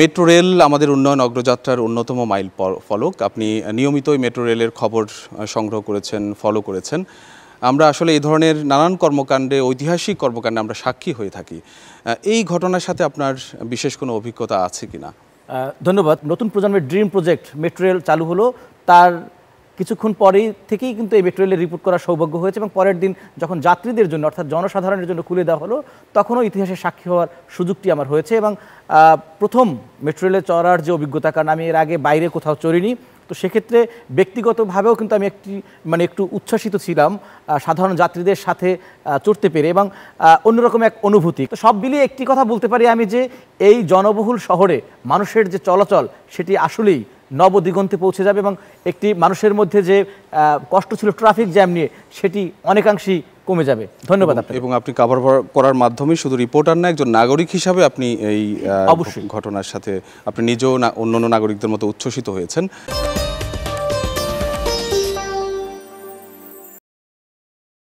metro rail আমাদের উন্নয়ন অগ্রযাত্রার অন্যতম মাইল ফলক আপনি নিয়মিতই মেট্রো রেলের খবর সংগ্রহ করেছেন ফলো করেছেন আমরা আসলে এই ধরনের নানান কর্মকাণ্ডে ঐতিহাসিক কর্মকাণ্ডে আমরা সাক্ষী হয়ে থাকি এই ঘটনার সাথে আপনার বিশেষ কোনো অভিজ্ঞতা আছে কি না ধন্যবাদ নতুন প্রজন্মের ড্রিম প্রজেক্ট মেট্রো রেল চালু হলো তার কিছুক্ষণ পরেই থেকেই কিন্তু এই মেট্রো রেলের রিপোর্ট করার সৌভাগ্য হয়েছে এবং পরের দিন যখন যাত্রীদের জন্য অর্থাৎ জনসাধারণের জন্য খুলে দেওয়া হলো তখনও ইতিহাসে সাক্ষী হওয়ার সুযোগটি আমার হয়েছে এবং প্রথম মেট্রো রেলে চড়ার যে অভিজ্ঞতা কারণ আমি এর আগে বাইরে কোথাও চড়িনি তো সেক্ষেত্রে ব্যক্তিগতভাবেও কিন্তু আমি একটি মানে একটু উচ্ছ্বাসিত ছিলাম সাধারণ যাত্রীদের সাথে চড়তে পেরে এবং অন্যরকম এক অনুভূতি তো সব মিলিয়ে একটি কথা বলতে পারি আমি যে এই জনবহুল শহরে মানুষের যে চলাচল সেটি আসলেই নবদিগন্তে পৌঁছে যাবে এবং একটি মানুষের মধ্যে যে কষ্ট ছিল ট্রাফিক জ্যাম নিয়ে সেটি অনেকাংশেই কমে যাবে ধন্যবাদ আপনাকে এবং আপনি কাভার করার মাধ্যমে শুধু রিপোর্টার না একজন নাগরিক হিসাবে আপনি এই অবশ্যই ঘটনার সাথে আপনি নিজেও অন্যান্য নাগরিকদের মতো উচ্ছ্বসিত হয়েছেন